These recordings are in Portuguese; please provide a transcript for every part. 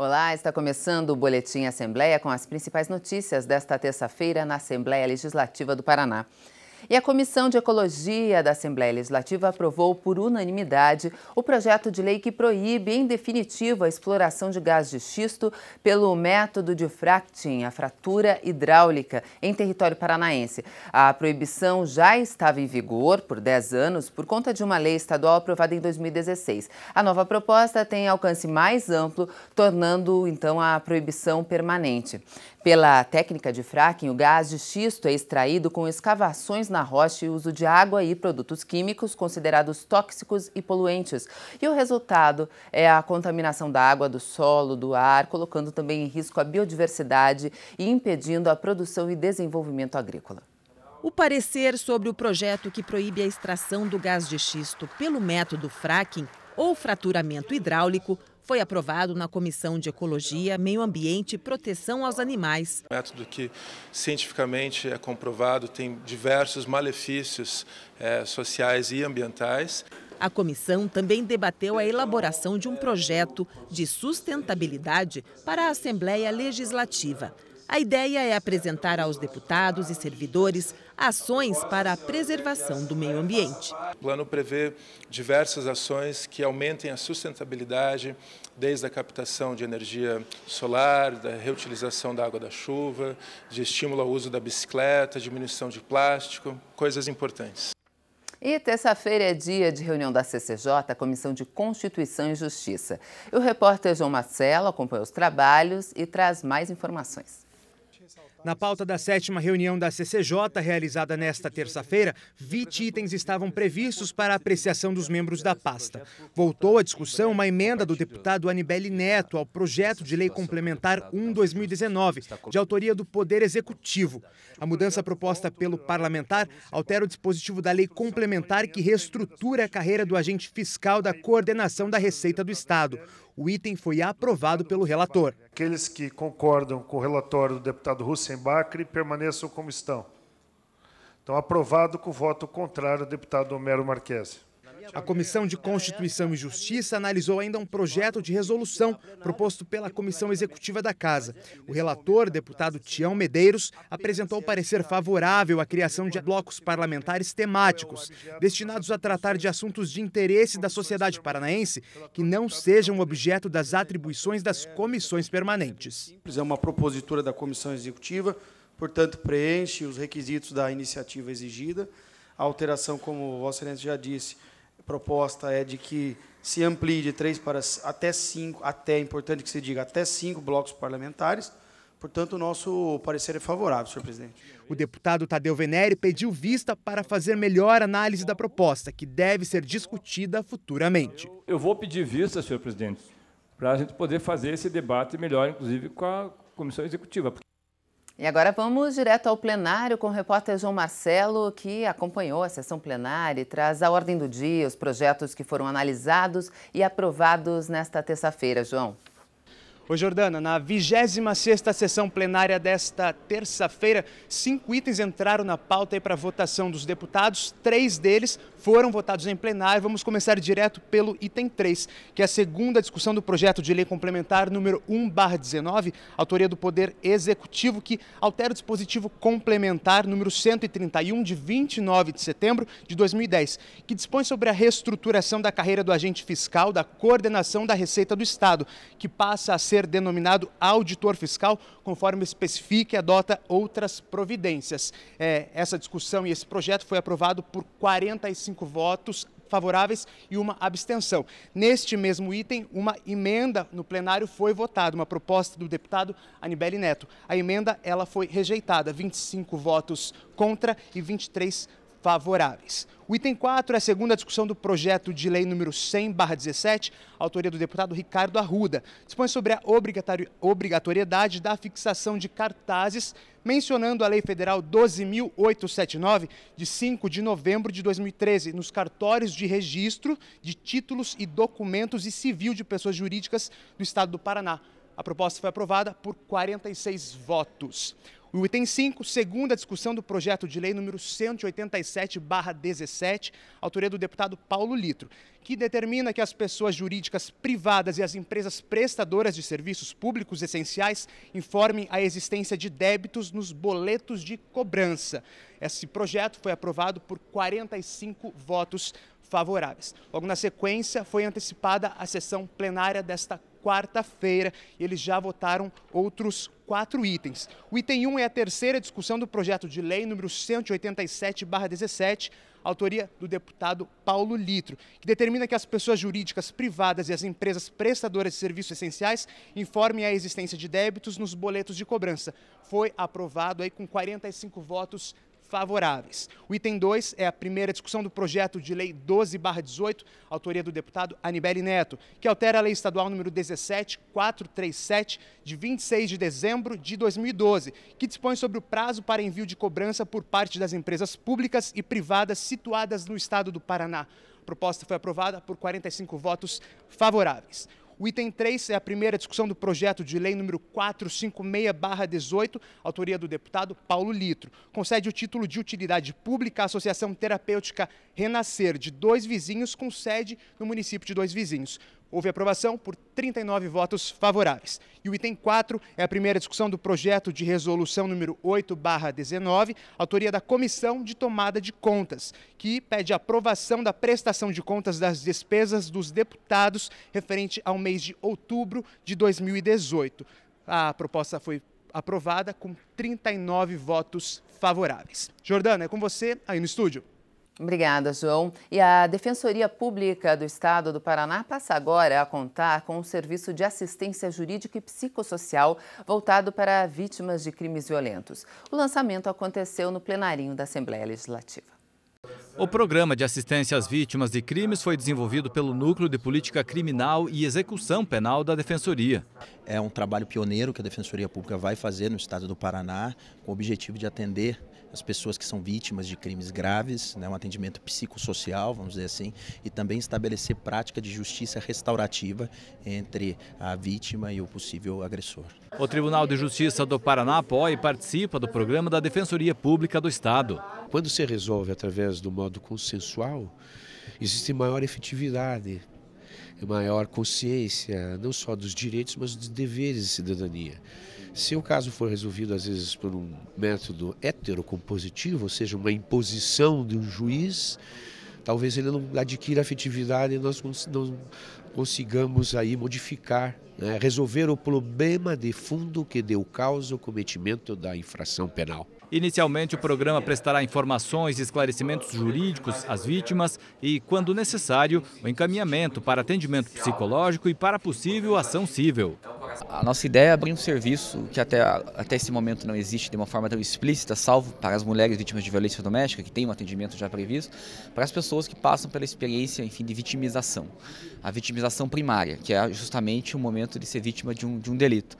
Olá, está começando o Boletim Assembleia com as principais notícias desta terça-feira na Assembleia Legislativa do Paraná. E a Comissão de Ecologia da Assembleia Legislativa aprovou por unanimidade o projeto de lei que proíbe, em definitivo, a exploração de gás de xisto pelo método de fracking, a fratura hidráulica, em território paranaense. A proibição já estava em vigor por 10 anos por conta de uma lei estadual aprovada em 2016. A nova proposta tem alcance mais amplo, tornando então a proibição permanente. Pela técnica de fracking, o gás de xisto é extraído com escavações na rocha e o uso de água e produtos químicos considerados tóxicos e poluentes. E o resultado é a contaminação da água, do solo, do ar, colocando também em risco a biodiversidade e impedindo a produção e desenvolvimento agrícola. O parecer sobre o projeto que proíbe a extração do gás de xisto pelo método fracking ou fraturamento hidráulico foi aprovado na Comissão de Ecologia, Meio Ambiente e Proteção aos Animais. método que cientificamente é comprovado tem diversos malefícios é, sociais e ambientais. A comissão também debateu a elaboração de um projeto de sustentabilidade para a Assembleia Legislativa. A ideia é apresentar aos deputados e servidores ações para a preservação do meio ambiente. O plano prevê diversas ações que aumentem a sustentabilidade, desde a captação de energia solar, da reutilização da água da chuva, de estímulo ao uso da bicicleta, diminuição de plástico, coisas importantes. E terça-feira é dia de reunião da CCJ, Comissão de Constituição e Justiça. E o repórter João Marcelo acompanha os trabalhos e traz mais informações. Na pauta da sétima reunião da CCJ, realizada nesta terça-feira, 20 itens estavam previstos para apreciação dos membros da pasta. Voltou à discussão uma emenda do deputado Anibele Neto ao projeto de lei complementar 1-2019, de autoria do Poder Executivo. A mudança proposta pelo parlamentar altera o dispositivo da lei complementar que reestrutura a carreira do agente fiscal da coordenação da Receita do Estado o item foi aprovado pelo relator. Aqueles que concordam com o relatório do deputado Hussein Bacri permaneçam como estão. Então, aprovado com voto contrário do deputado Homero Marques. A Comissão de Constituição e Justiça analisou ainda um projeto de resolução proposto pela Comissão Executiva da Casa. O relator, deputado Tião Medeiros, apresentou parecer favorável à criação de blocos parlamentares temáticos, destinados a tratar de assuntos de interesse da sociedade paranaense que não sejam objeto das atribuições das comissões permanentes. É uma propositura da Comissão Executiva, portanto, preenche os requisitos da iniciativa exigida. A alteração, como Vossa Excelência já disse, proposta é de que se amplie de três para até cinco, até, é importante que se diga, até cinco blocos parlamentares. Portanto, o nosso parecer é favorável, senhor presidente. O deputado Tadeu Venere pediu vista para fazer melhor análise da proposta, que deve ser discutida futuramente. Eu, eu vou pedir vista, senhor presidente, para a gente poder fazer esse debate melhor, inclusive com a comissão executiva. E agora vamos direto ao plenário com o repórter João Marcelo, que acompanhou a sessão plenária e traz a ordem do dia, os projetos que foram analisados e aprovados nesta terça-feira. João. Ô Jordana, na 26ª sessão plenária desta terça-feira, cinco itens entraram na pauta para votação dos deputados, três deles foram votados em plenário. Vamos começar direto pelo item 3, que é a segunda discussão do projeto de lei complementar número 1/19, autoria do Poder Executivo, que altera o dispositivo complementar número 131 de 29 de setembro de 2010, que dispõe sobre a reestruturação da carreira do agente fiscal da coordenação da Receita do Estado, que passa a ser ser denominado auditor fiscal, conforme especifica e adota outras providências. É, essa discussão e esse projeto foi aprovado por 45 votos favoráveis e uma abstenção. Neste mesmo item, uma emenda no plenário foi votada, uma proposta do deputado Anibele Neto. A emenda ela foi rejeitada, 25 votos contra e 23 favoráveis. O item 4 é a segunda discussão do projeto de lei número 100/17, autoria do deputado Ricardo Arruda. Dispõe sobre a obrigatoriedade da fixação de cartazes mencionando a Lei Federal 12879 de 5 de novembro de 2013 nos cartórios de registro de títulos e documentos e civil de pessoas jurídicas do estado do Paraná. A proposta foi aprovada por 46 votos. O item 5, segunda discussão do projeto de lei número 187/17, autoria do deputado Paulo Litro, que determina que as pessoas jurídicas privadas e as empresas prestadoras de serviços públicos essenciais informem a existência de débitos nos boletos de cobrança. Esse projeto foi aprovado por 45 votos favoráveis. Logo na sequência, foi antecipada a sessão plenária desta quarta-feira e eles já votaram outros quatro itens. O item 1 um é a terceira discussão do projeto de lei número 187/17, autoria do deputado Paulo Litro, que determina que as pessoas jurídicas privadas e as empresas prestadoras de serviços essenciais informem a existência de débitos nos boletos de cobrança. Foi aprovado aí com 45 votos favoráveis. O item 2 é a primeira discussão do projeto de lei 12/18, autoria do deputado Anibele Neto, que altera a lei estadual número 17437 de 26 de dezembro de 2012, que dispõe sobre o prazo para envio de cobrança por parte das empresas públicas e privadas situadas no estado do Paraná. A proposta foi aprovada por 45 votos favoráveis. O item 3 é a primeira discussão do projeto de lei número 456-18, autoria do deputado Paulo Litro. Concede o título de utilidade pública à Associação Terapêutica Renascer de dois vizinhos com sede no município de Dois Vizinhos. Houve aprovação por 39 votos favoráveis. E o item 4 é a primeira discussão do projeto de resolução número 8/19, autoria da Comissão de Tomada de Contas, que pede aprovação da prestação de contas das despesas dos deputados referente ao mês de outubro de 2018. A proposta foi aprovada com 39 votos favoráveis. Jordana, é com você aí no estúdio. Obrigada, João. E a Defensoria Pública do Estado do Paraná passa agora a contar com um serviço de assistência jurídica e psicossocial voltado para vítimas de crimes violentos. O lançamento aconteceu no plenarinho da Assembleia Legislativa. O programa de assistência às vítimas de crimes foi desenvolvido pelo Núcleo de Política Criminal e Execução Penal da Defensoria. É um trabalho pioneiro que a Defensoria Pública vai fazer no estado do Paraná, com o objetivo de atender as pessoas que são vítimas de crimes graves, né, um atendimento psicossocial, vamos dizer assim, e também estabelecer prática de justiça restaurativa entre a vítima e o possível agressor. O Tribunal de Justiça do Paraná apoia e participa do programa da Defensoria Pública do Estado. Quando se resolve através do modo consensual, existe maior efetividade maior consciência, não só dos direitos, mas dos deveres de cidadania. Se o caso for resolvido, às vezes, por um método heterocompositivo, ou seja, uma imposição de um juiz, talvez ele não adquira afetividade e nós não consigamos aí modificar, né, resolver o problema de fundo que deu causa ao cometimento da infração penal. Inicialmente, o programa prestará informações e esclarecimentos jurídicos às vítimas e, quando necessário, o encaminhamento para atendimento psicológico e para possível ação civil. A nossa ideia é abrir um serviço que até, até esse momento não existe de uma forma tão explícita, salvo para as mulheres vítimas de violência doméstica, que tem um atendimento já previsto, para as pessoas que passam pela experiência enfim, de vitimização. A vitimização primária, que é justamente o momento de ser vítima de um, de um delito.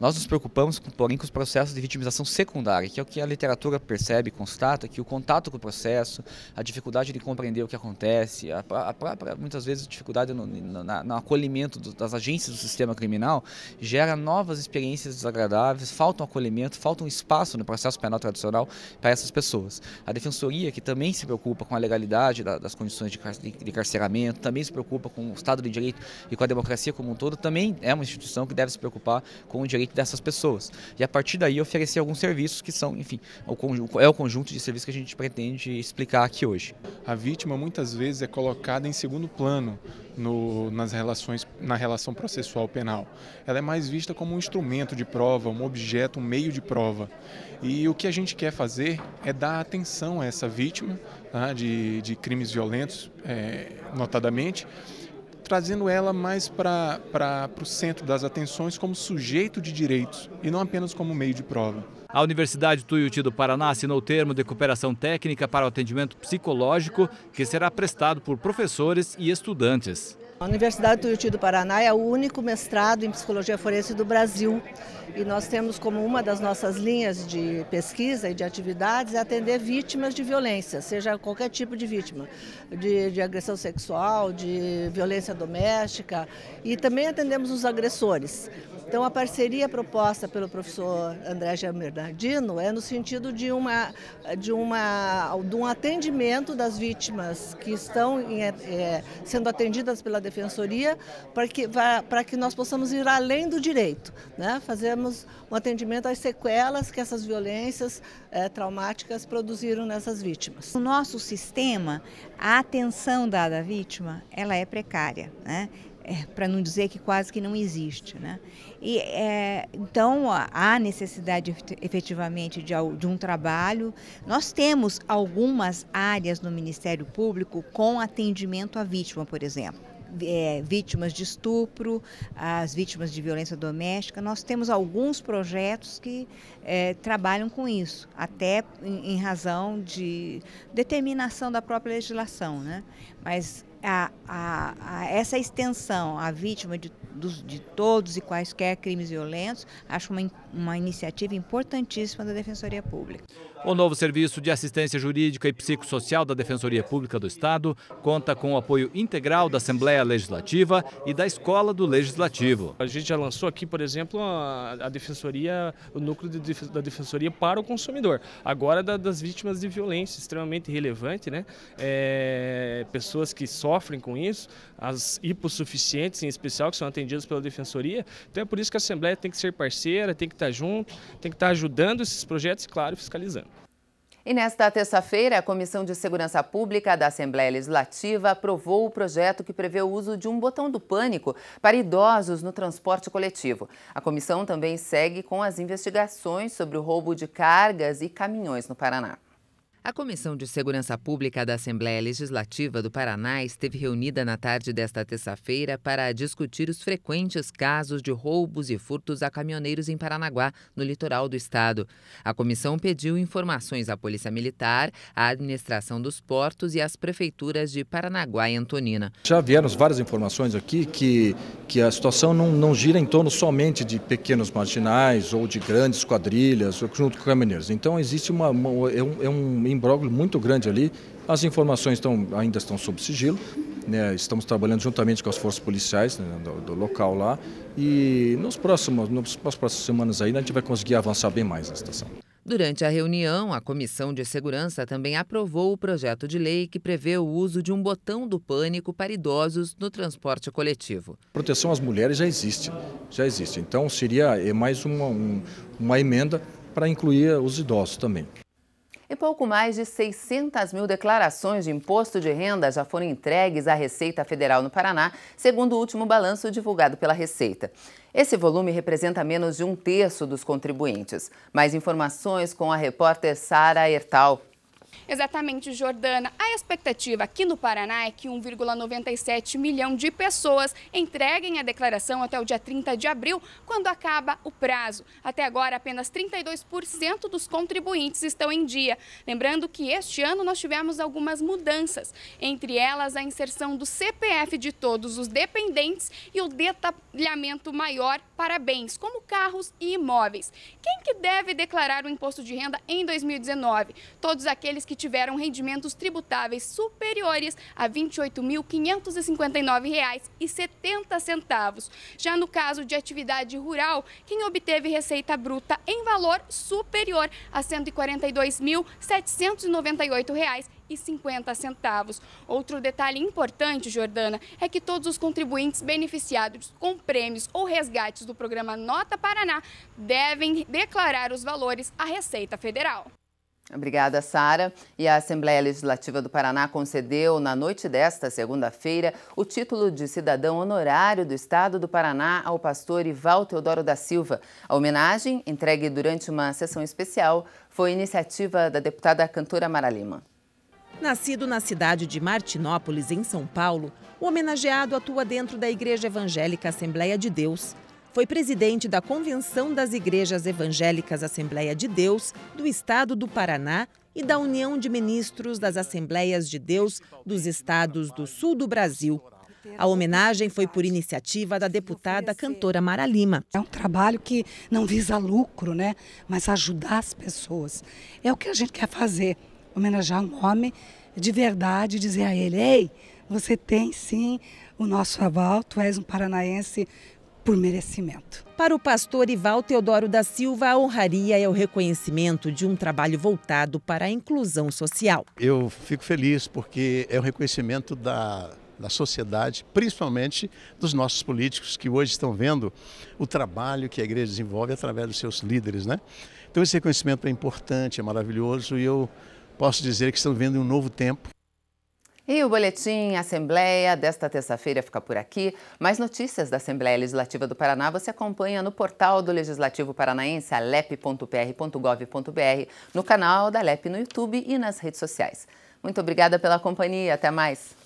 Nós nos preocupamos, porém, com os processos de vitimização secundária, que é o que a literatura percebe e constata, que o contato com o processo, a dificuldade de compreender o que acontece, a, própria, muitas vezes, dificuldade no, no, no acolhimento do, das agências do sistema criminal, gera novas experiências desagradáveis, falta um acolhimento, falta um espaço no processo penal tradicional para essas pessoas. A defensoria, que também se preocupa com a legalidade da, das condições de, de, de carceramento, também se preocupa com o Estado de Direito e com a democracia como um todo, também é uma instituição que deve se preocupar com o direito dessas pessoas. E a partir daí oferecer alguns serviços que são, enfim, é o conjunto de serviços que a gente pretende explicar aqui hoje. A vítima muitas vezes é colocada em segundo plano no, nas relações, na relação processual penal. Ela é mais vista como um instrumento de prova, um objeto, um meio de prova. E o que a gente quer fazer é dar atenção a essa vítima tá, de, de crimes violentos, é, notadamente, trazendo ela mais para o centro das atenções como sujeito de direitos e não apenas como meio de prova. A Universidade Tuiuti do Paraná assinou o termo de cooperação técnica para o atendimento psicológico que será prestado por professores e estudantes. A Universidade Tuiuti do Paraná é o único mestrado em psicologia forense do Brasil e nós temos como uma das nossas linhas de pesquisa e de atividades é atender vítimas de violência, seja qualquer tipo de vítima, de, de agressão sexual, de violência doméstica e também atendemos os agressores. Então, a parceria proposta pelo professor André Jamerdardino é no sentido de, uma, de, uma, de um atendimento das vítimas que estão em, é, sendo atendidas pela defensoria para que, para que nós possamos ir além do direito, né? fazermos um atendimento às sequelas que essas violências é, traumáticas produziram nessas vítimas. No nosso sistema, a atenção dada à vítima ela é precária. Né? É, para não dizer que quase que não existe. Né? E, é, então, há necessidade efetivamente de, de, um trabalho. Nós temos algumas áreas no Ministério Público com atendimento à vítima, por exemplo é, vítimas de estupro, as vítimas de violência doméstica. Nós temos alguns projetos que é, trabalham com isso, até em, em, razão de determinação da própria legislação. Né? Mas a, a, a essa extensão à vítima de dos, de todos e quaisquer crimes violentos, acho uma, uma iniciativa importantíssima da Defensoria Pública. O novo Serviço de Assistência Jurídica e Psicossocial da Defensoria Pública do Estado conta com o apoio integral da Assembleia Legislativa e da Escola do Legislativo. A gente já lançou aqui, por exemplo, a, a Defensoria, o núcleo de, da Defensoria para o consumidor. Agora da, das vítimas de violência, extremamente relevante, né? É, pessoas que sofrem com isso, as hipossuficientes em especial, que são atendidas atendidos pela Defensoria. Então é por isso que a Assembleia tem que ser parceira, tem que estar junto, tem que estar ajudando esses projetos claro, fiscalizando. E nesta terça-feira, a Comissão de Segurança Pública da Assembleia Legislativa aprovou o projeto que prevê o uso de um botão do pânico para idosos no transporte coletivo. A comissão também segue com as investigações sobre o roubo de cargas e caminhões no Paraná. A Comissão de Segurança Pública da Assembleia Legislativa do Paraná esteve reunida na tarde desta terça-feira para discutir os frequentes casos de roubos e furtos a caminhoneiros em Paranaguá, no litoral do estado. A comissão pediu informações à Polícia Militar, à administração dos portos e às prefeituras de Paranaguá e Antonina. Já vieram várias informações aqui que, que a situação não, não gira em torno somente de pequenos marginais ou de grandes quadrilhas junto com caminhoneiros. Então existe uma, uma é um, é um imbróglio muito grande ali. As informações estão, ainda estão sob sigilo. Né? Estamos trabalhando juntamente com as forças policiais né, do, do, local lá. E nos próximos, nas próximas semanas aí, né, a gente vai conseguir avançar bem mais na situação. Durante a reunião, a Comissão de Segurança também aprovou o projeto de lei que prevê o uso de um botão do pânico para idosos no transporte coletivo. Proteção às mulheres já existe, já existe. Então seria é mais uma, um, uma emenda para incluir os idosos também. E pouco mais de 600 mil declarações de imposto de renda já foram entregues à Receita Federal no Paraná, segundo o último balanço divulgado pela Receita. Esse volume representa menos de um terço dos contribuintes. Mais informações com a repórter Sara Ertal. Exatamente, Jordana. A expectativa aqui no Paraná é que 1,97 milhão de pessoas entreguem a declaração até o dia 30 de abril, quando acaba o prazo. Até agora, apenas 32% dos contribuintes estão em dia. Lembrando que este ano nós tivemos algumas mudanças, entre elas a inserção do CPF de todos os dependentes e o detalhamento maior para bens, como carros e imóveis. Quem que deve declarar o imposto de renda em 2019? Todos aqueles aqueles que tiveram rendimentos tributáveis superiores a R$ 28.559,70. Já no caso de atividade rural, quem obteve receita bruta em valor superior a R$ 142.798,00 e 50 centavos. Outro detalhe importante, Jordana, é que todos os contribuintes beneficiados com prêmios ou resgates do programa Nota Paraná devem declarar os valores à Receita Federal. Obrigada, Sara. E a Assembleia Legislativa do Paraná concedeu, na noite desta segunda-feira, o título de cidadão honorário do Estado do Paraná ao pastor Ival Teodoro da Silva. A homenagem, entregue durante uma sessão especial, foi iniciativa da deputada cantora Mara Lima. Nascido na cidade de Martinópolis, em São Paulo, o homenageado atua dentro da Igreja Evangélica Assembleia de Deus, foi presidente da Convenção das Igrejas Evangélicas Assembleia de Deus do Estado do Paraná e da União de Ministros das Assembleias de Deus dos Estados do Sul do Brasil. A homenagem foi por iniciativa da deputada cantora Mara Lima. É um trabalho que não visa lucro, né? mas ajudar as pessoas. É o que a gente quer fazer, homenagear um homem de verdade, dizer a ele, ei, você tem sim o nosso aval, tu és um paranaense por merecimento. Para o pastor Ival Teodoro da Silva, a honraria é o reconhecimento de um trabalho voltado para a inclusão social. Eu fico feliz porque é o reconhecimento da, da sociedade, principalmente dos nossos políticos que hoje estão vendo o trabalho que a igreja desenvolve através dos seus líderes. Né? Então esse reconhecimento é importante, é maravilhoso e eu posso dizer que estão vendo um novo tempo. E o boletim Assembleia desta terça-feira fica por aqui. Mais notícias da Assembleia Legislativa do Paraná você acompanha no portal do Legislativo Paranaense, alep.pr.gov.br, no canal da Alep no YouTube e nas redes sociais. Muito obrigada pela companhia. Até mais.